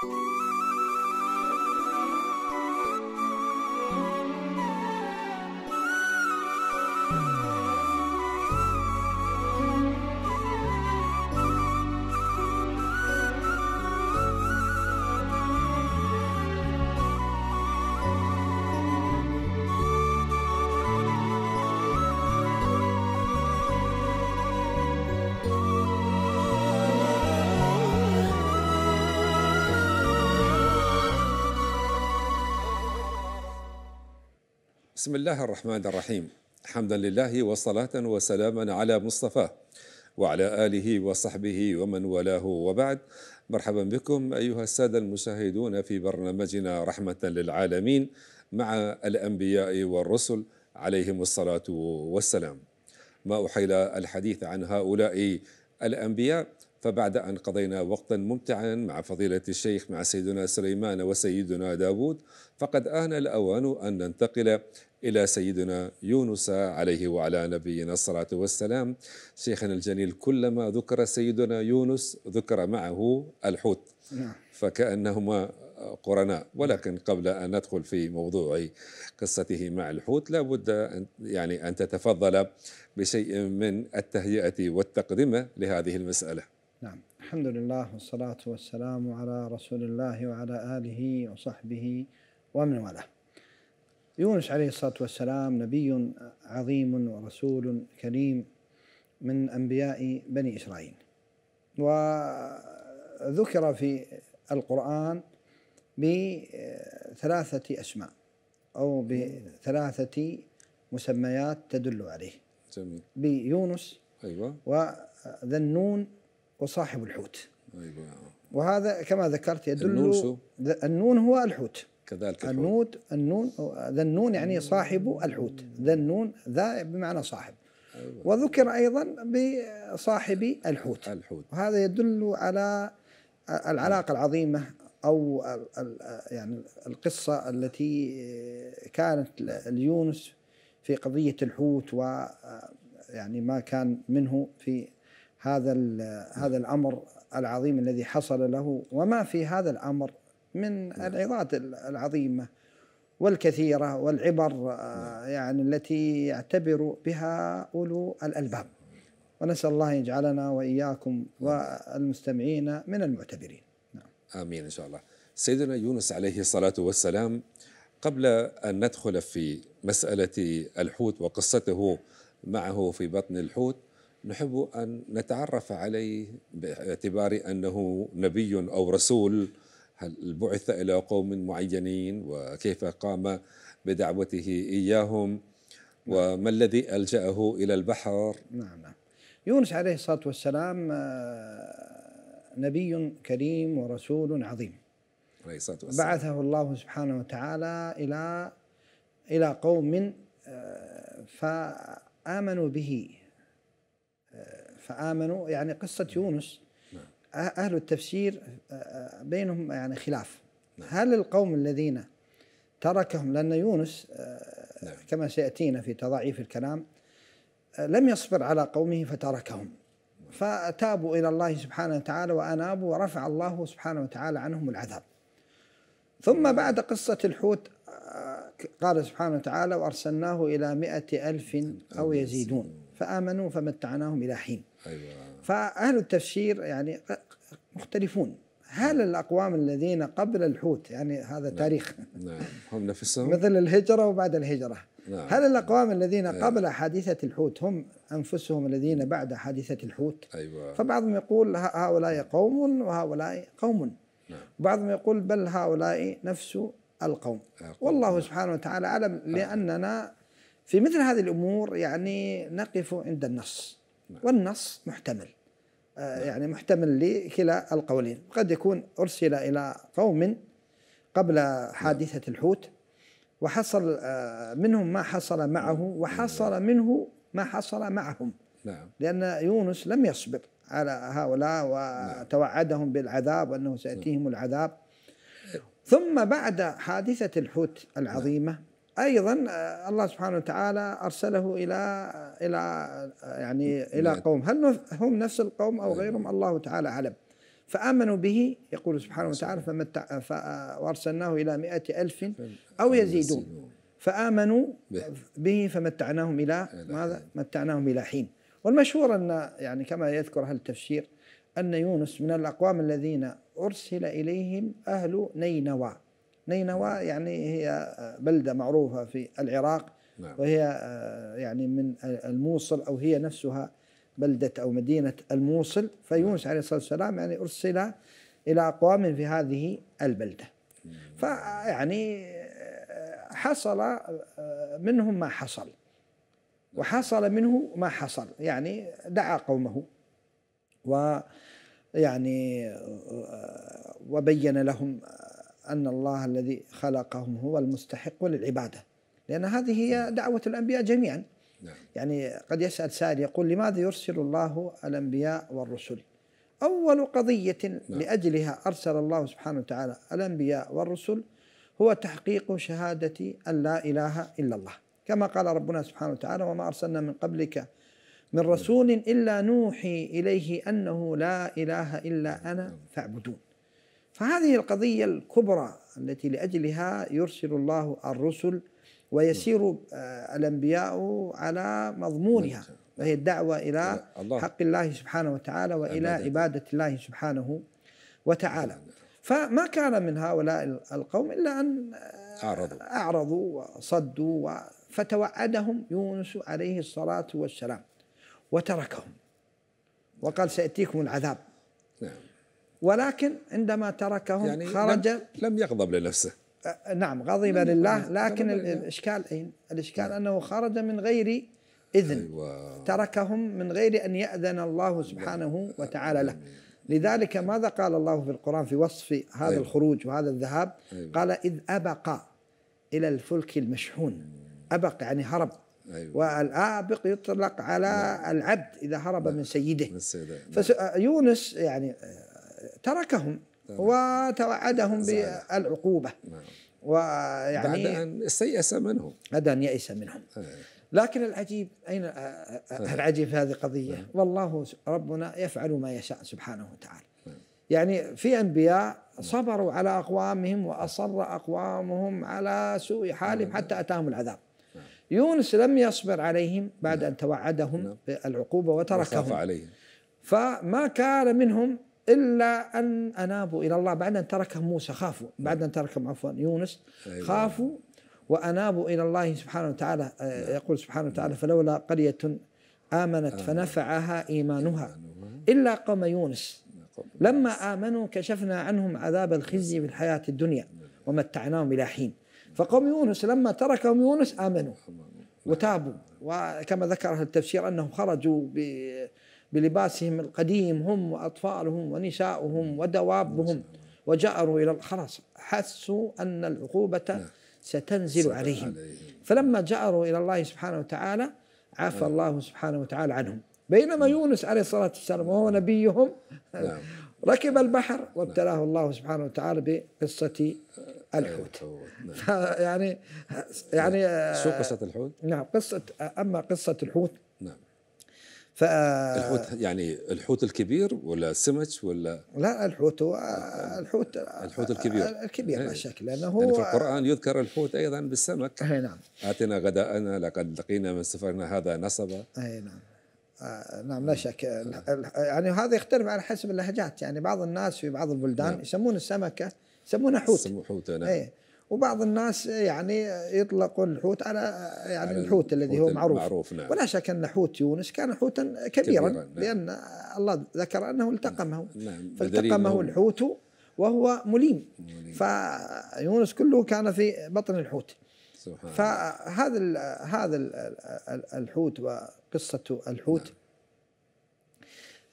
Thank you. بسم الله الرحمن الرحيم حمدا لله وصلاة وسلاما على مصطفى وعلى آله وصحبه ومن والاه وبعد مرحبا بكم أيها السادة المشاهدون في برنامجنا رحمة للعالمين مع الأنبياء والرسل عليهم الصلاة والسلام ما أحيل الحديث عن هؤلاء الأنبياء فبعد أن قضينا وقتا ممتعا مع فضيلة الشيخ مع سيدنا سليمان وسيدنا داود فقد آن الأوان أن ننتقل إلى سيدنا يونس عليه وعلى نبينا الصلاة والسلام شيخنا الجليل كلما ذكر سيدنا يونس ذكر معه الحوت نعم. فكأنهما قرناء ولكن قبل أن ندخل في موضوع قصته مع الحوت لابد أن يعني أن تتفضل بشيء من التهيئة والتقدمة لهذه المسألة نعم الحمد لله والصلاة والسلام على رسول الله وعلى آله وصحبه ومن والاه يونس عليه الصلاة والسلام نبي عظيم ورسول كريم من أنبياء بني إسرائيل وذكر في القرآن بثلاثة أسماء أو بثلاثة مسميات تدل عليه جميل بيونس أيوة وذا النون وصاحب الحوت أيوة وهذا كما ذكرت يدل النون هو الحوت كذلك النود النون ذا النون يعني صاحب الحوت ذا النون ذا بمعنى صاحب أيوة. وذكر أيضا بصاحب الحوت الحوت وهذا يدل على العلاقة العظيمة أو يعني القصة التي كانت ليونس في قضية الحوت و يعني ما كان منه في هذا هذا الأمر العظيم الذي حصل له وما في هذا الأمر من نعم. العظات العظيمة والكثيرة والعبر آه، نعم. يعني التي يعتبر بها أولو الألباب ونسأل الله أن يجعلنا وإياكم نعم. والمستمعين من المعتبرين نعم. آمين إن شاء الله سيدنا يونس عليه الصلاة والسلام قبل أن ندخل في مسألة الحوت وقصته معه في بطن الحوت نحب أن نتعرف عليه باعتبار أنه نبي أو رسول هل بعث إلى قوم معينين وكيف قام بدعوته إياهم نعم. وما الذي ألجأه إلى البحر نعم يونس عليه الصلاة والسلام آه، نبي كريم ورسول عظيم عليه الصلاة والسلام بعثه الله سبحانه وتعالى إلى إلى قوم آه، فآمنوا به آه، فآمنوا يعني قصة يونس أهل التفسير أه، أه، بينهم يعني خلاف نعم. هل القوم الذين تركهم لأن يونس أه، نعم. كما سيأتينا في تضعيف الكلام لم يصبر على قومه فتركهم فتابوا إلى الله سبحانه وتعالى وأنابوا ورفع الله سبحانه وتعالى عنهم العذاب ثم نعم. بعد قصة الحوت قال سبحانه وتعالى وأرسلناه إلى مئة ألف أو يزيدون فآمنوا فمتعناهم إلى حين أيوة. فأهل التفسير يعني مختلفون هل نعم. الأقوام الذين قبل الحوت يعني هذا نعم. تاريخ نعم هم نفسهم مثل الهجرة وبعد الهجرة نعم. هل الأقوام الذين نعم. قبل حادثة الحوت هم أنفسهم الذين نعم. بعد حادثة الحوت أيوة. فبعضهم يقول هؤلاء قوم وهؤلاء قوم نعم. بعضهم يقول بل هؤلاء نفس القوم أقوم. والله نعم. سبحانه وتعالى أعلم لأننا في مثل هذه الأمور يعني نقف عند النص نعم. والنص محتمل آه، يعني محتمل لكلا القولين قد يكون أرسل إلى قوم قبل حادثة الحوت وحصل آه، منهم ما حصل معه وحصل منه ما حصل معهم نعم. لأن يونس لم يصبر على هؤلاء وتوعدهم بالعذاب وأنه سيأتيهم نعم. العذاب ثم بعد حادثة الحوت العظيمة ايضا آه، الله سبحانه وتعالى ارسله الى الى يعني الى نعم. قوم هل هم نفس القوم او نعم. غيرهم الله تعالى اعلم فامنوا به يقول سبحانه وتعالى فمتع وارسلناه الى مئة الف او يزيدون فامنوا به فمتعناهم الى ماذا متعناهم الى حين والمشهور ان يعني كما يذكر اهل التفسير ان يونس من الاقوام الذين ارسل اليهم اهل نينوى نينوى يعني هي بلدة معروفة في العراق نعم. وهي آه، يعني من الموصل أو هي نفسها بلدة أو مدينة الموصل فيونس نعم. عليه الصلاة والسلام يعني أرسل إلى أقوام في هذه البلدة فيعني حصل آه، منهم ما حصل نعم. وحصل منه ما حصل يعني دعا قومه و يعني آه، وبين لهم أن الله الذي خلقهم هو المستحق للعبادة لأن هذه هي دعوة الأنبياء جميعا نعم. يعني قد يسأل سائل يقول لماذا يرسل الله الأنبياء والرسل أول قضية نعم. لأجلها أرسل الله سبحانه وتعالى الأنبياء والرسل هو تحقيق شهادة أن لا إله إلا الله كما قال ربنا سبحانه وتعالى وما أرسلنا من قبلك من رسول إلا نوحي إليه أنه لا إله إلا أنا نعم. فاعبدون فهذه القضية الكبرى التي لأجلها يرسل الله الرسل ويسير آه، الأنبياء على مضمونها نعم. وهي الدعوة إلى نعم. حق الله سبحانه وتعالى نعم، وإلى عبادة الله سبحانه وتعالى فما كان من هؤلاء القوم إلا أن آه، أعرضوا, أعرضوا وصدوا فتوعدهم يونس عليه الصلاة والسلام وتركهم وقال سيأتيكم العذاب ولكن عندما تركهم يعني خرج لم, لم يغضب لنفسه نعم غضب لله لكن الاشكال اين؟ الاشكال نعم. انه خرج من غير اذن أيوة. تركهم من غير ان ياذن الله سبحانه نعم. وتعالى له لذلك ماذا قال الله في القرآن في وصف هذا أيوة. الخروج وهذا الذهاب أيوة. قال إذ أبق إلى الفلك المشحون أبق يعني هرب أيوة. والآبق يطلق على نعم. العبد إذا هرب نعم. من سيده من فس... نعم. يونس يعني تركهم وتوعدهم بالعقوبة نعم. ويعني بعد أن استيأس منهم بعد أن يئس منهم آه. لكن العجيب أين آه، آه، العجيب في هذه القضية نعم. والله ربنا يفعل ما يشاء سبحانه وتعالى نعم. يعني في أنبياء صبروا على أقوامهم وأصر أقوامهم على سوء حالهم حتى أتاهم العذاب يونس لم يصبر عليهم بعد أن توعدهم بالعقوبة وتركهم عليهم فما كان منهم إلا أن أنابوا إلى الله بعد أن تركهم موسى خافوا بعد أن تركهم عفوا يونس أيوة. خافوا وأنابوا إلى الله سبحانه وتعالى آه، نعم. يقول سبحانه وتعالى نعم. فلولا قرية آمنت فنفعها إيمانها إلا قوم يونس لما آمنوا كشفنا عنهم عذاب الخزي في الحياة الدنيا ومتعناهم إلى حين فقوم يونس لما تركهم يونس آمنوا وتابوا وكما ذكر التفسير أنهم خرجوا بلباسهم القديم هم وأطفالهم ونساؤهم ودوابهم وجأروا إلى الخرس حسوا أن العقوبة نعم. ستنزل عليهم فلما جأروا إلى الله سبحانه وتعالى عفى نعم. الله سبحانه وتعالى عنهم بينما نعم. يونس عليه الصلاة والسلام وهو نبيهم ركب البحر وابتلاه الله سبحانه وتعالى بقصة الحوت يعني يعني سوق آه، قصة الحوت؟ نعم قصة أما قصة الحوت ف الحوت يعني الحوت الكبير ولا السمك ولا لا الحوت هو الحوت الحوت الكبير الكبير إيه. لا شك لانه يعني هو يعني في القران يذكر الحوت ايضا بالسمك اي نعم اتنا غداءنا لقد لقينا من سفرنا هذا نصبا اي نعم آه، نعم لا شك يعني هذا يختلف على حسب اللهجات يعني بعض الناس في بعض البلدان نعم. يسمون السمكه يسمونها حوت يسمونها حوت نعم أي. وبعض الناس يعني يطلق الحوت على يعني على الحوت الذي هو معروف, معروف نعم. ولا شك ان حوت يونس كان حوتا كبيرا, كبيرا نعم. لان الله ذكر انه التقمه نعم. نعم. فالتقمه الحوت وهو مليم, مليم. فيونس كله كان في بطن الحوت سبحان فهذا الـ هذا الـ الحوت وقصه الحوت نعم.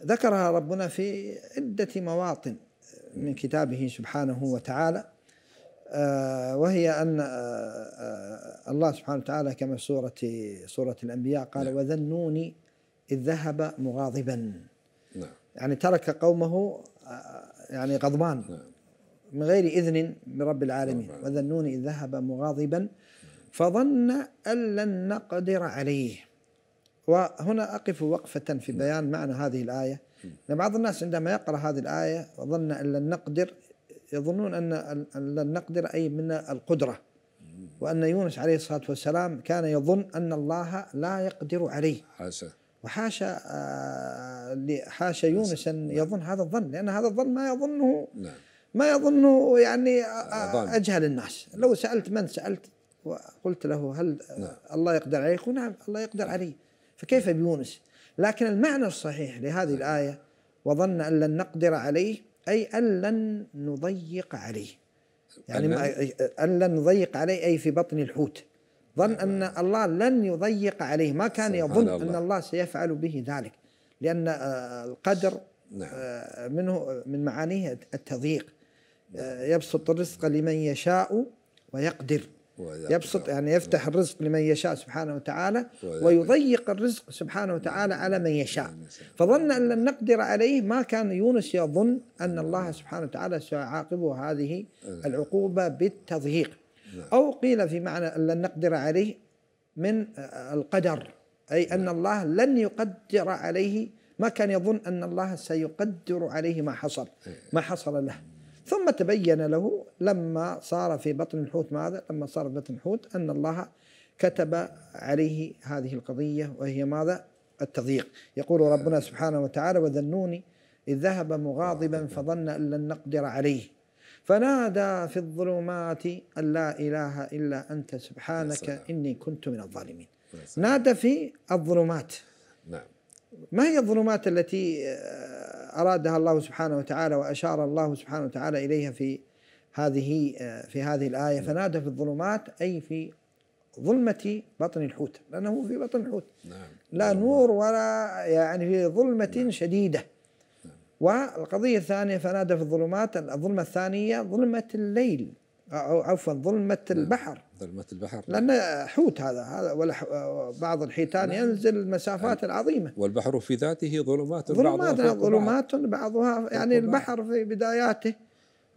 ذكرها ربنا في عده مواطن من كتابه سبحانه وتعالى آه، وهي أن آه، آه، الله سبحانه وتعالى كما سورة سورة الأنبياء قال نعم. وذنوني إذ ذهب مغاضبا نعم. يعني ترك قومه يعني غضبان نعم. من غير إذن من رب العالمين نعم. وذنوني إذ ذهب مغاضبا نعم. فظن أن لن نقدر عليه وهنا أقف وقفة في نعم. بيان معنى هذه الآية نعم. لأن بعض الناس عندما يقرأ هذه الآية وظن أن لن نقدر يظنون أن لن نقدر أي منا القدرة وأن يونس عليه الصلاة والسلام كان يظن أن الله لا يقدر عليه حاشا وحاشا آه، حاشا يونس أن نعم. يظن هذا الظن لأن هذا الظن ما يظنه نعم. ما يظنه يعني آه، آه، أجهل الناس لو سألت من سألت وقلت له هل نعم. الله يقدر عليك نعم الله يقدر علي فكيف بيونس لكن المعنى الصحيح لهذه الآية وظن أن لن نقدر عليه أي أن لن نضيق عليه يعني أن لن نضيق عليه أي في بطن الحوت ظن نعم. أن الله لن يضيق عليه ما كان يظن الله. أن الله سيفعل به ذلك لأن آه، القدر نعم. آه، منه من معانيه التضييق نعم. آه، يبسط الرزق لمن يشاء ويقدر يبسط يعني يفتح الرزق لمن يشاء سبحانه وتعالى ويضيق الرزق سبحانه وتعالى نعم. على من يشاء نعم، فظن أن لن نقدر عليه ما كان يونس يظن أن الله سبحانه وتعالى سيعاقبه هذه نعم. العقوبة بالتضييق أو قيل في معنى أن لن نقدر عليه من القدر أي أن الله لن يقدر عليه ما كان يظن أن الله سيقدر عليه ما حصل إيه. ما حصل له ثم تبين له لما صار في بطن الحوت ماذا؟ لما صار في بطن الحوت أن الله كتب عليه هذه القضية وهي ماذا؟ التضييق يقول ربنا سبحانه وتعالى وذنوني إذ ذهب مغاضبا فظن أن لن نقدر عليه فنادى في الظلمات أن لا إله إلا أنت سبحانك إني كنت من الظالمين نادى في الظلمات نعم ما هي الظلمات التي آه، أرادها الله سبحانه وتعالى وأشار الله سبحانه وتعالى إليها في هذه آه، في هذه الآية نعم. فنادى في الظلمات أي في ظلمة بطن الحوت لأنه هو في بطن الحوت نعم. لا نعم. نور ولا يعني في ظلمة نعم. شديدة نعم. والقضية الثانية فنادى في الظلمات الظلمة الثانية ظلمة الليل أو عفوا ظلمة نعم. البحر ظلمة البحر لأن حوت هذا هذا ولا بعض الحيتان نعم. ينزل المسافات نعم. العظيمة والبحر في ذاته ظلمات ظلمات بعضها ظلمات بعضها يعني البحر في بداياته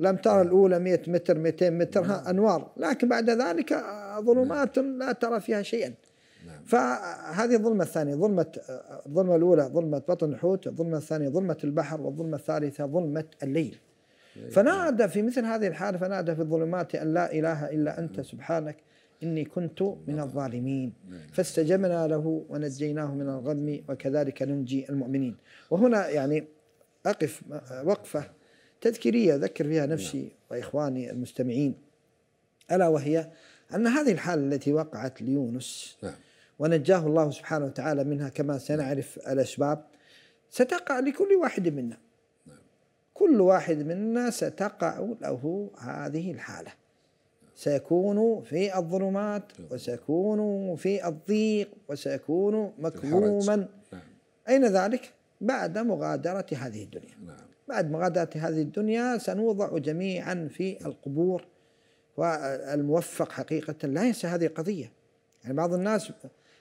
لم ترى نعم. الأولى 100 متر 200 متر نعم. أنوار لكن بعد ذلك ظلمات لا ترى فيها شيئا نعم. فهذه الظلمة الثانية ظلمة الظلمة الأولى ظلمة بطن الحوت الظلمة الثانية ظلمة البحر والظلمة الثالثة ظلمة الليل فنادى في مثل هذه الحالة فنادى في الظلمات أن لا إله إلا أنت سبحانك إني كنت من الظالمين فاستجبنا له ونجيناه من الغم وكذلك ننجي المؤمنين وهنا يعني أقف وقفة تذكيرية أذكر فيها نفسي نعم. وإخواني المستمعين ألا وهي أن هذه الحالة التي وقعت ليونس نعم. ونجاه الله سبحانه وتعالى منها كما سنعرف الأسباب ستقع لكل واحد منا كل واحد منا ستقع له هذه الحالة سيكون في الظلمات وسيكون في الضيق وسيكون مكموما نعم. أين ذلك؟ بعد مغادرة هذه الدنيا نعم. بعد مغادرة هذه الدنيا سنوضع جميعا في القبور والموفق حقيقة لا ينسى هذه القضية يعني بعض الناس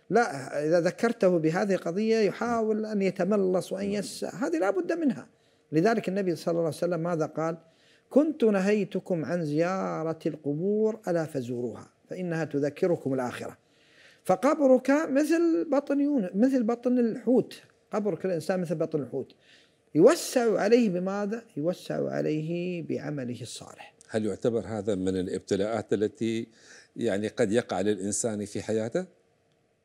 لا إذا ذكرته بهذه القضية يحاول أن يتملص وأن نعم. ينسى هذه لا بد منها لذلك النبي صلى الله عليه وسلم ماذا قال كنت نهيتكم عن زيارة القبور ألا فزوروها فإنها تذكركم الآخرة فقبرك مثل بطن يونس مثل بطن الحوت قبر كل إنسان مثل بطن الحوت يوسع عليه بماذا؟ يوسع عليه بعمله الصالح هل يعتبر هذا من الابتلاءات التي يعني قد يقع للإنسان في حياته؟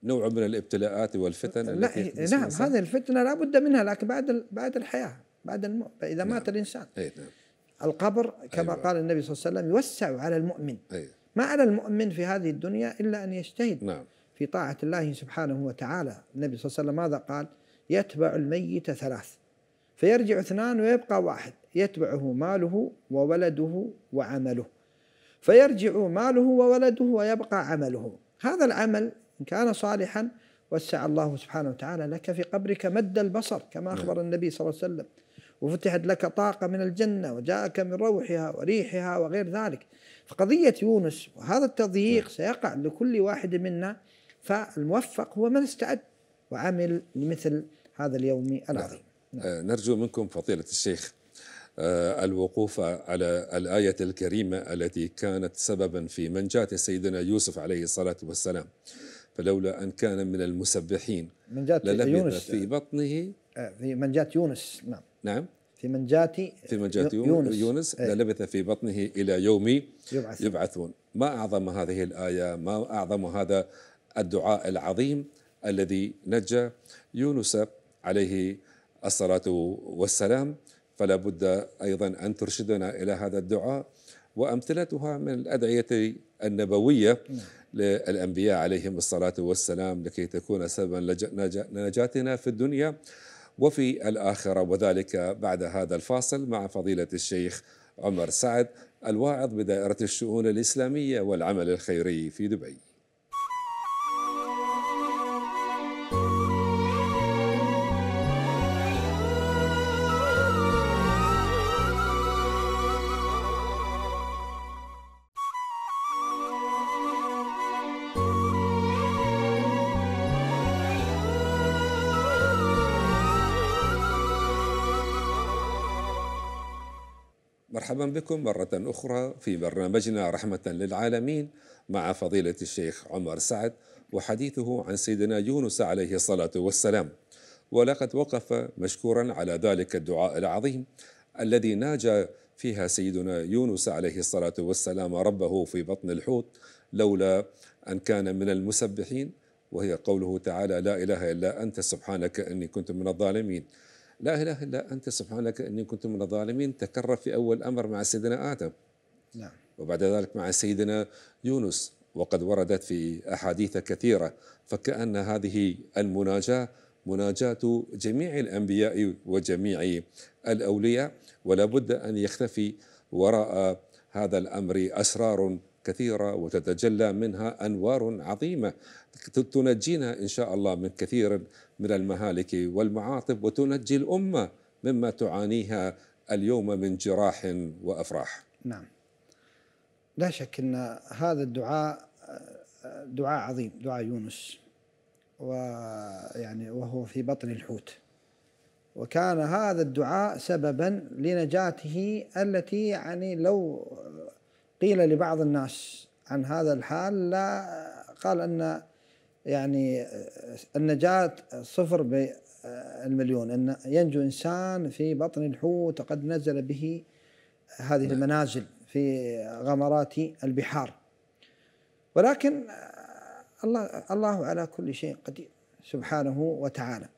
نوع من الابتلاءات والفتن لا نعم هذه الفتنة لا بد منها لكن بعد بعد الحياة بعد الموت إذا مات نعم. الإنسان أي نعم. القبر كما أيوة. قال النبي صلى الله عليه وسلم يوسع على المؤمن أيوة. ما على المؤمن في هذه الدنيا إلا أن يجتهد نعم. في طاعة الله سبحانه وتعالى النبي صلى الله عليه وسلم ماذا قال يتبع الميت ثلاث فيرجع اثنان ويبقى واحد يتبعه ماله وولده وعمله فيرجع ماله وولده ويبقى عمله هذا العمل إن كان صالحا وسع الله سبحانه وتعالى لك في قبرك مد البصر كما نعم. أخبر النبي صلى الله عليه وسلم وفتحت لك طاقة من الجنة وجاءك من روحها وريحها وغير ذلك فقضية يونس وهذا التضييق نعم. سيقع لكل واحد منا فالموفق هو من استعد وعمل لمثل هذا اليوم نعم. العظيم نعم. آه، نرجو منكم فضيلة الشيخ آه، الوقوف على الآية الكريمة التي كانت سببا في منجاة سيدنا يوسف عليه الصلاة والسلام فلولا أن كان من المسبحين من يونس في بطنه آه، في منجاة يونس نعم نعم في منجاتي في منجات يونس, يونس أيه لبث في بطنه إلى يوم يبعثون, يبعثون ما أعظم هذه الآية ما أعظم هذا الدعاء العظيم الذي نجى يونس عليه الصلاة والسلام فلا بد أيضا أن ترشدنا إلى هذا الدعاء وأمثلتها من الأدعية النبوية للأنبياء عليهم الصلاة والسلام لكي تكون سببا لنجاتنا في الدنيا وفي الآخرة وذلك بعد هذا الفاصل مع فضيلة الشيخ عمر سعد الواعظ بدائرة الشؤون الإسلامية والعمل الخيري في دبي مرحبا بكم مرة أخرى في برنامجنا رحمة للعالمين مع فضيلة الشيخ عمر سعد وحديثه عن سيدنا يونس عليه الصلاة والسلام ولقد وقف مشكورا على ذلك الدعاء العظيم الذي ناجى فيها سيدنا يونس عليه الصلاة والسلام ربه في بطن الحوت لولا أن كان من المسبحين وهي قوله تعالى لا إله إلا أنت سبحانك إني كنت من الظالمين لا إله إلا أنت سبحانك إني كنت من الظالمين تكرر في أول أمر مع سيدنا آدم نعم وبعد ذلك مع سيدنا يونس وقد وردت في أحاديث كثيرة فكأن هذه المناجاة مناجاة جميع الأنبياء وجميع الأولياء ولا بد أن يختفي وراء هذا الأمر أسرار كثيرة وتتجلى منها أنوار عظيمة تنجينا إن شاء الله من كثير من المهالك والمعاطب وتنجي الأمة مما تعانيها اليوم من جراح وأفراح نعم لا شك أن هذا الدعاء دعاء عظيم دعاء يونس ويعني وهو في بطن الحوت وكان هذا الدعاء سببا لنجاته التي يعني لو قيل لبعض الناس عن هذا الحال لا قال أن يعني النجاة صفر بالمليون أن ينجو إنسان في بطن الحوت وقد نزل به هذه نعم. المنازل في غمرات البحار ولكن الله الله على كل شيء قدير سبحانه وتعالى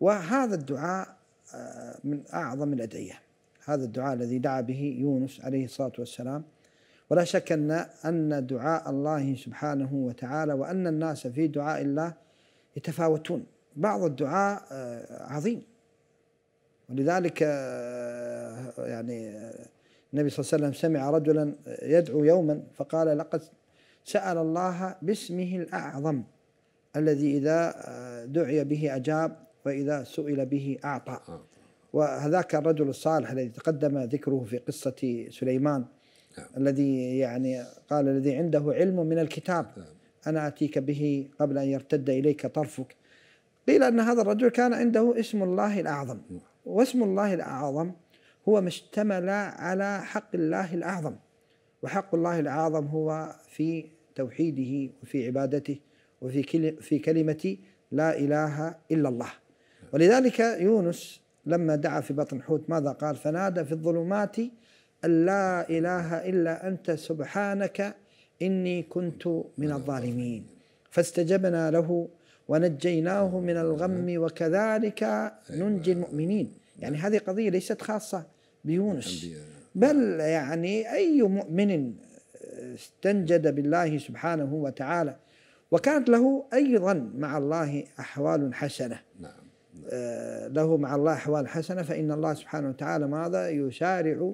وهذا الدعاء آه، من اعظم الادعيه هذا الدعاء الذي دعا به يونس عليه الصلاه والسلام ولا شك أن أن دعاء الله سبحانه وتعالى وأن الناس في دعاء الله يتفاوتون بعض الدعاء آه، عظيم ولذلك آه، يعني آه، النبي صلى الله عليه وسلم سمع رجلا يدعو يوما فقال لقد سأل الله باسمه الأعظم الذي إذا دعي به أجاب وإذا سئل به أعطى وهذاك الرجل الصالح الذي تقدم ذكره في قصة سليمان نعم. الذي يعني قال الذي عنده علم من الكتاب نعم. أنا أتيك به قبل أن يرتد إليك طرفك قيل أن هذا الرجل كان عنده اسم الله الأعظم نعم. واسم الله الأعظم هو ما اشتمل على حق الله الأعظم وحق الله الأعظم هو في توحيده وفي عبادته وفي في كلمة لا إله إلا الله نعم. ولذلك يونس لما دعا في بطن حوت ماذا قال فنادى في الظلمات لا إله إلا أنت سبحانك إني كنت من الظالمين فاستجبنا له ونجيناه من الغم وكذلك ننجي المؤمنين يعني هذه قضية ليست خاصة بيونس بل يعني أي مؤمن استنجد بالله سبحانه وتعالى وكانت له أيضا مع الله أحوال حسنة نعم. آه، له مع الله أحوال حسنة فإن الله سبحانه وتعالى ماذا يسارع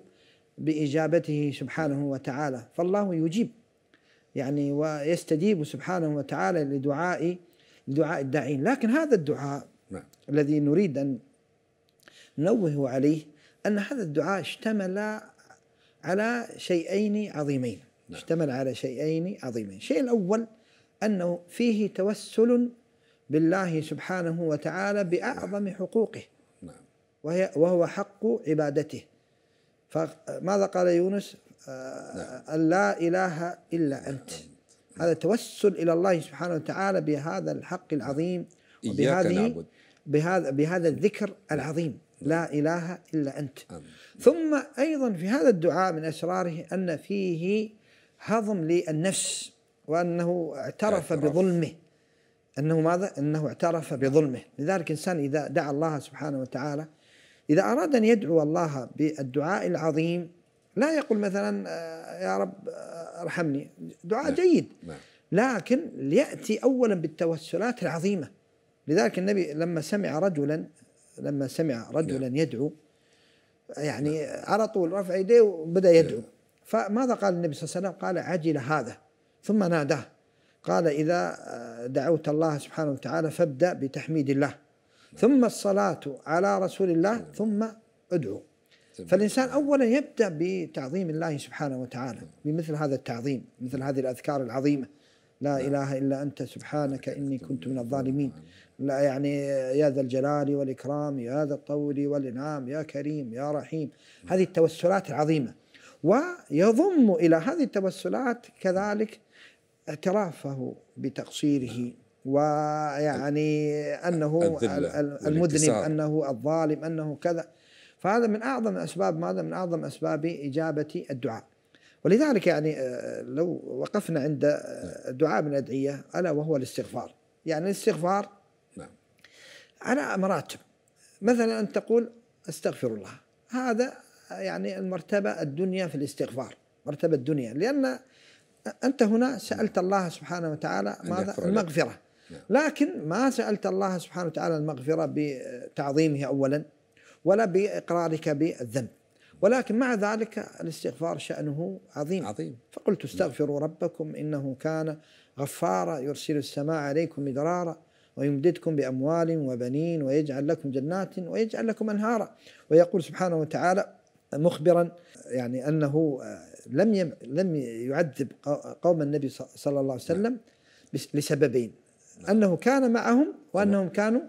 باجابته سبحانه وتعالى فالله يجيب يعني ويستجيب سبحانه وتعالى لدعاء لدعاء الداعين لكن هذا الدعاء نعم. الذي نريد ان ننوه عليه ان هذا الدعاء اشتمل على شيئين عظيمين نعم. اشتمل على شيئين عظيمين الشيء الاول انه فيه توسل بالله سبحانه وتعالى باعظم حقوقه نعم. وهي وهو حق عبادته فماذا قال يونس آه، نعم. لا إله إلا نعم. أنت هذا توسل إلى الله سبحانه وتعالى بهذا الحق العظيم وبهذه بهذا بهذا نعم. الذكر العظيم لا إله إلا أنت ثم أيضا في هذا الدعاء من أسراره أن فيه هضم للنفس وأنه اعترف أعترف. بظلمه أنه ماذا؟ أنه اعترف بظلمه لذلك الإنسان إذا دعا الله سبحانه وتعالى إذا أراد أن يدعو الله بالدعاء العظيم لا يقول مثلا آه، يا رب آه، ارحمني دعاء نعم، جيد نعم. لكن ليأتي أولا بالتوسلات العظيمة لذلك النبي لما سمع رجلا لما سمع نعم. رجلا يدعو يعني على طول رفع يديه وبدأ يدعو فماذا قال النبي صلى الله عليه وسلم قال عجل هذا ثم ناداه قال إذا آه، دعوت الله سبحانه وتعالى فابدأ بتحميد الله ثم الصلاة على رسول الله نعم. ثم ادعو فالإنسان أولا يبدأ بتعظيم الله سبحانه وتعالى نعم. بمثل هذا التعظيم مثل هذه الأذكار العظيمة لا نعم. إله إلا أنت سبحانك إني كنت من الظالمين لا يعني يا ذا الجلال والإكرام يا ذا الطول والإنعام يا كريم يا رحيم هذه التوسلات العظيمة ويضم إلى هذه التوسلات كذلك اعترافه بتقصيره ويعني انه المذنب انه الظالم انه كذا فهذا من اعظم اسباب ماذا من اعظم اسباب اجابه الدعاء ولذلك يعني آه، لو وقفنا عند الدعاء من الادعيه الا وهو الاستغفار يعني الاستغفار نعم على مراتب مثلا ان تقول استغفر الله هذا يعني المرتبه الدنيا في الاستغفار مرتبه الدنيا لان انت هنا سالت الله سبحانه وتعالى ماذا المغفره لكن ما سألت الله سبحانه وتعالى المغفرة بتعظيمه أولا ولا بإقرارك بالذنب ولكن مع ذلك الاستغفار شأنه عظيم عظيم فقلت استغفروا ربكم إنه كان غفارا يرسل السماء عليكم مدرارا ويمددكم بأموال وبنين ويجعل لكم جنات ويجعل لكم أنهارا ويقول سبحانه وتعالى مخبرا يعني أنه لم لم يعذب قوم النبي صلى الله عليه وسلم نعم. لسببين أنه كان معهم وأنهم كانوا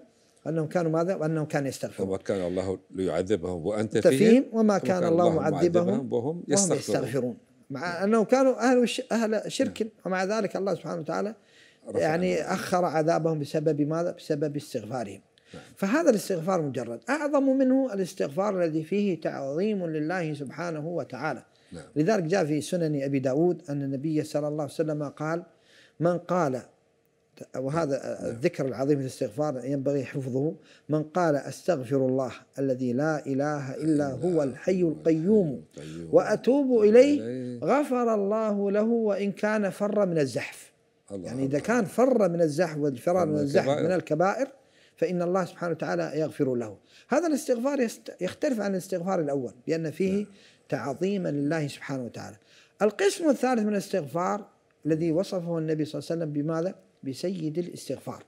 وأنهم كانوا ماذا؟ وأنهم كانوا يستغفرون. وما كان الله ليعذبهم وأنت فيهم وما كان, كان الله معذبهم وهم يستغفرون. وهم يستغفرون. مع أنهم كانوا أهل أهل شرك ومع ذلك الله سبحانه وتعالى يعني أخر عذابهم بسبب ماذا؟ بسبب استغفارهم. نعم. فهذا الاستغفار مجرد أعظم منه الاستغفار الذي فيه تعظيم لله سبحانه وتعالى نعم. لذلك جاء في سنن أبي داود أن النبي صلى الله عليه وسلم قال من قال وهذا نعم. نعم. الذكر العظيم الاستغفار ينبغي حفظه من قال استغفر الله الذي لا اله الا هو الحي القيوم واتوب اليه غفر الله له وان كان فر من الزحف يعني اذا كان فر من الزحف والفرار من الزحف من الكبائر فإن الله سبحانه وتعالى يغفر له هذا الاستغفار يختلف عن الاستغفار الأول لأن فيه نعم. تعظيما لله سبحانه وتعالى القسم الثالث من الاستغفار الذي وصفه النبي صلى الله عليه وسلم بماذا؟ بسيد الاستغفار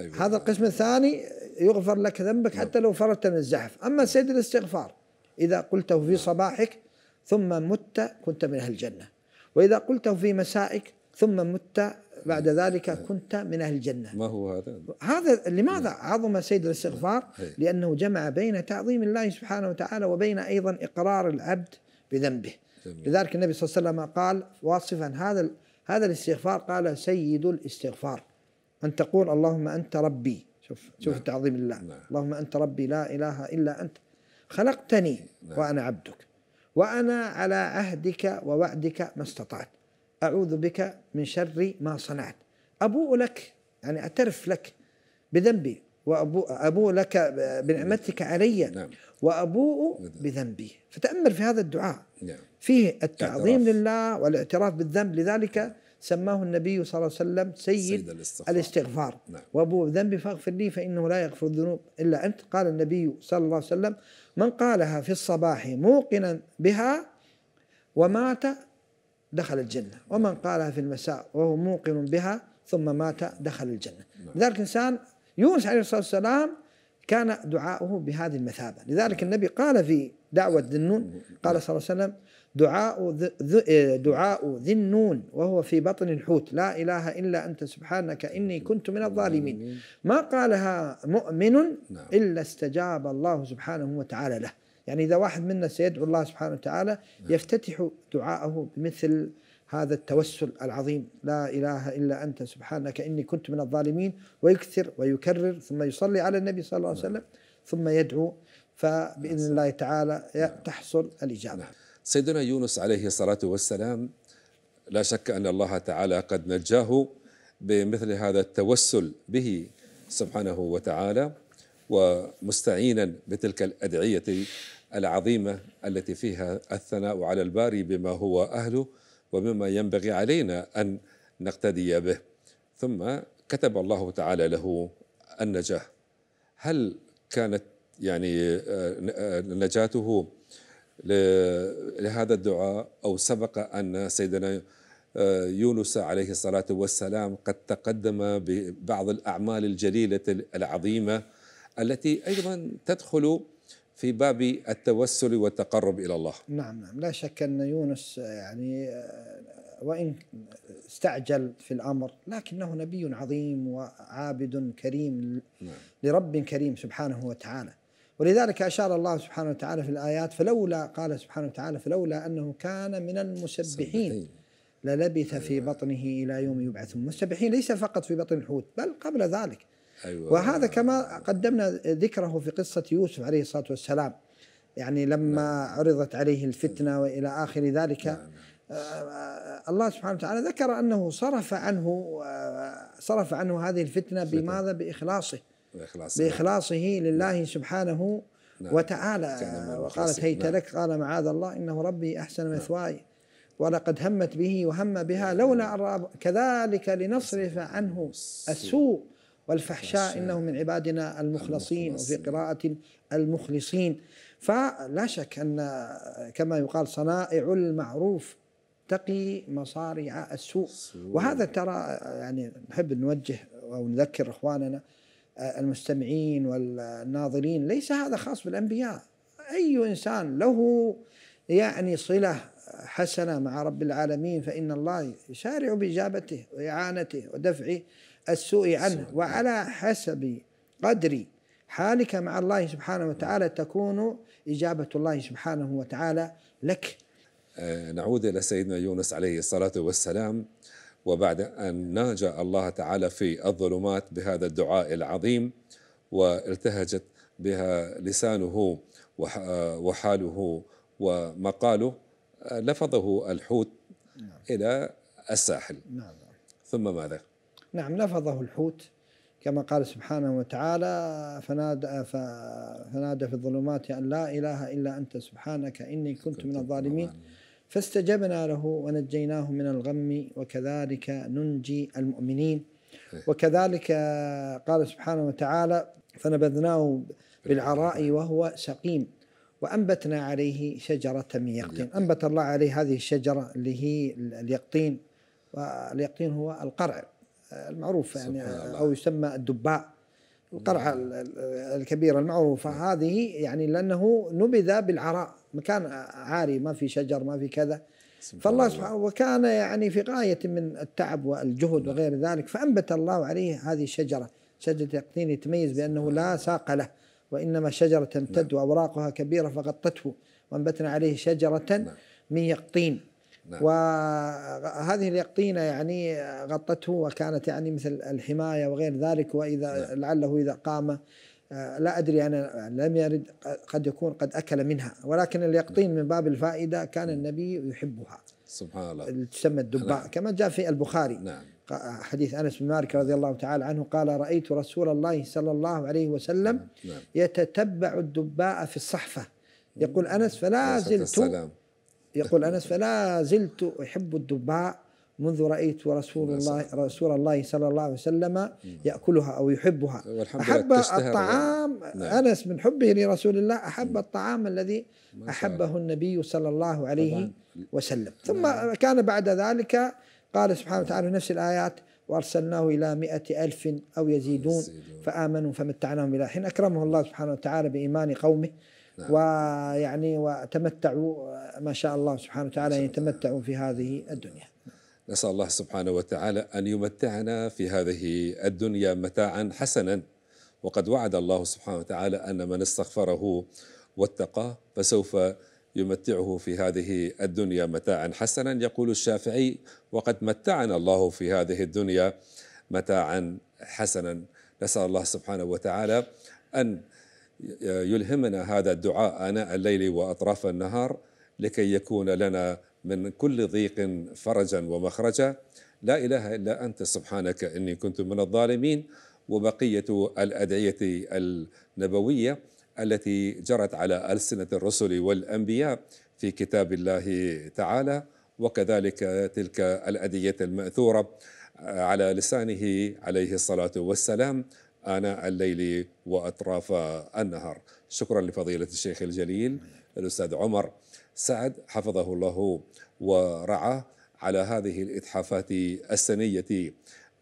أيوة. هذا القسم الثاني يغفر لك ذنبك حتى نعم. لو فرت من الزحف أما سيد الاستغفار إذا قلته في نعم. صباحك ثم مت كنت من أهل الجنة وإذا قلته في مسائك ثم مت بعد نعم. ذلك كنت من أهل الجنة ما هو هذا؟ هذا لماذا عظم سيد الاستغفار؟ لأنه جمع بين تعظيم الله سبحانه وتعالى وبين أيضا إقرار العبد بذنبه لذلك النبي صلى الله عليه وسلم قال واصفا هذا هذا الاستغفار قال سيد الاستغفار أن تقول اللهم أنت ربي شوف شوف نعم. تعظيم الله لا. نعم. اللهم أنت ربي لا إله إلا أنت خلقتني لا. نعم. وأنا عبدك وأنا على عهدك ووعدك ما استطعت أعوذ بك من شر ما صنعت أبوء لك يعني أعترف لك بذنبي وأبو أبو لك بنعمتك علي نعم. وأبوء نعم. بذنبي فتأمل في هذا الدعاء نعم. فيه التعظيم لله والاعتراف بالذنب لذلك سماه النبي صلى الله عليه وسلم سيد, سيد الاستغفار, الاستغفار. نعم. وأبوء بذنبي فاغفر لي فإنه لا يغفر الذنوب إلا أنت قال النبي صلى الله عليه وسلم من قالها في الصباح موقنا بها ومات دخل الجنة ومن نعم. قالها في المساء وهو موقن بها ثم مات دخل الجنة نعم. لذلك الإنسان يونس عليه الصلاة والسلام كان دعاؤه بهذه المثابة لذلك النبي قال في دعوة ذنون قال صلى الله عليه وسلم دعاء دعاء ذي النون وهو في بطن الحوت لا إله إلا أنت سبحانك إني كنت من الظالمين ما قالها مؤمن نعم. إلا استجاب الله سبحانه وتعالى له يعني إذا واحد منا سيدعو الله سبحانه وتعالى نعم. يفتتح دعاءه بمثل هذا التوسل العظيم لا إله إلا أنت سبحانك إني كنت من الظالمين ويكثر ويكرر ثم يصلي على النبي صلى الله عليه وسلم ثم يدعو فبإذن نعم. الله تعالى نعم. تحصل الإجابة نعم. سيدنا يونس عليه الصلاة والسلام لا شك أن الله تعالى قد نجاه بمثل هذا التوسل به سبحانه وتعالى ومستعينا بتلك الأدعية العظيمة التي فيها الثناء على الباري بما هو أهله ومما ينبغي علينا أن نقتدي به ثم كتب الله تعالى له النجاة هل كانت يعني آه، نجاته لهذا الدعاء أو سبق أن سيدنا آه، يونس عليه الصلاة والسلام قد تقدم ببعض الأعمال الجليلة العظيمة التي أيضا تدخل في باب التوسل والتقرب الى الله. نعم نعم لا شك ان يونس يعني آه، وان استعجل في الامر لكنه نبي عظيم وعابد كريم نعم. لرب كريم سبحانه وتعالى. ولذلك اشار الله سبحانه وتعالى في الايات فلولا قال سبحانه وتعالى فلولا انه كان من المسبحين للبث في أيوة. بطنه الى يوم يبعثون، المسبحين ليس فقط في بطن الحوت بل قبل ذلك. أيوة. وهذا كما قدمنا ذكره في قصة يوسف عليه الصلاة والسلام يعني لما نعم. عرضت عليه الفتنة نعم. وإلى آخر ذلك نعم. آه، الله سبحانه وتعالى ذكر أنه صرف عنه آه، صرف عنه هذه الفتنة بماذا بإخلاصه بإخلاصه, بإخلاصه لله نعم. سبحانه نعم. وتعالى وقالت هيت نعم. لك قال معاذ الله إنه ربي أحسن مثواي ولقد همت به وهم بها لولا كذلك لنصرف عنه السوء والفحشاء إنه من عبادنا المخلصين وفي قراءة المخلصين فلا شك أن كما يقال صنائع المعروف تقي مصارع السوء وهذا ترى يعني نحب نوجه أو نذكر إخواننا المستمعين والناظرين ليس هذا خاص بالأنبياء أي إنسان له يعني صلة حسنة مع رب العالمين فإن الله يسارع بإجابته وإعانته ودفعه السوء عنه وعلى حسب قدر حالك مع الله سبحانه وتعالى تكون إجابة الله سبحانه وتعالى لك آه، نعود إلى سيدنا يونس عليه الصلاة والسلام وبعد أن ناجى الله تعالى في الظلمات بهذا الدعاء العظيم والتهجت بها لسانه آه، وحاله ومقاله آه، لفظه الحوت نعم. إلى الساحل نعم. ثم ماذا؟ نعم لفظه الحوت كما قال سبحانه وتعالى فنادى فنادى في الظلمات أن لا إله إلا أنت سبحانك إني كنت من الظالمين فاستجبنا له ونجيناه من الغم وكذلك ننجي المؤمنين إيه. وكذلك قال سبحانه وتعالى فنبذناه بالعراء وهو سقيم وأنبتنا عليه شجرة من يقطين أنبت الله عليه هذه الشجرة اللي هي اليقطين واليقطين هو القرع المعروفة يعني أو يسمى الدباء القرعة نعم. الكبيرة المعروفة نعم. هذه يعني لأنه نبذ بالعراء مكان عاري ما في شجر ما في كذا فالله سبحانه وكان يعني في غاية من التعب والجهد نعم. وغير ذلك فأنبت الله عليه هذه الشجرة شجرة يقطين يتميز بأنه لا ساق له وإنما شجرة تمتد وأوراقها كبيرة فغطته وأنبتنا عليه شجرة من يقطين نعم. وهذه اليقطينة يعني غطته وكانت يعني مثل الحماية وغير ذلك وإذا نعم. لعله إذا قام لا أدري أنا لم يرد قد يكون قد أكل منها ولكن اليقطين نعم. من باب الفائدة كان نعم. النبي يحبها سبحان الله تسمى الدباء نعم. كما جاء في البخاري نعم. حديث انس بن مالك رضي الله تعالى عنه قال رايت رسول الله صلى الله عليه وسلم نعم. نعم. يتتبع الدباء في الصحفه يقول نعم. انس فلا زلت يقول أنس فلا زلت أحب الدباء منذ رأيت رسول نعم. الله رسول الله صلى الله عليه وسلم نعم. يأكلها أو يحبها أحب يعني. الطعام نعم. أنس من حبه لرسول الله أحب الطعام الذي أحبه النبي صلى الله عليه وسلم ثم كان بعد ذلك قال سبحانه وتعالى نفس الآيات وأرسلناه إلى مئة ألف أو يزيدون فآمنوا فمتعناهم إلى حين أكرمه الله سبحانه وتعالى بإيمان قومه نعم. ويعني وتمتعوا ما شاء الله سبحانه وتعالى ان يتمتعوا في هذه الدنيا نسأل الله سبحانه وتعالى أن يمتعنا في هذه الدنيا متاعا حسنا وقد وعد الله سبحانه وتعالى أن من استغفره واتقاه فسوف يمتعه في هذه الدنيا متاعا حسنا يقول الشافعي وقد متعنا الله في هذه الدنيا متاعا حسنا نسأل الله سبحانه وتعالى أن يلهمنا هذا الدعاء آناء الليل وأطراف النهار لكي يكون لنا من كل ضيق فرجا ومخرجا لا إله إلا أنت سبحانك إني كنت من الظالمين وبقية الأدعية النبوية التي جرت على ألسنة الرسل والأنبياء في كتاب الله تعالى وكذلك تلك الأدعية المأثورة على لسانه عليه الصلاة والسلام آناء الليل وأطراف النهار شكرا لفضيلة الشيخ الجليل الأستاذ عمر سعد حفظه الله ورعاه على هذه الإتحافات السنية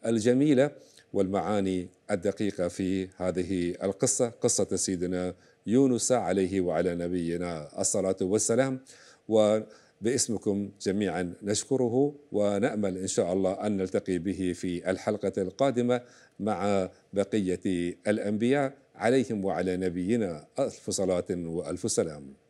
الجميلة والمعاني الدقيقة في هذه القصة قصة سيدنا يونس عليه وعلى نبينا الصلاة والسلام و باسمكم جميعا نشكره ونامل ان شاء الله ان نلتقي به في الحلقه القادمه مع بقيه الانبياء عليهم وعلى نبينا الف صلاه والف سلام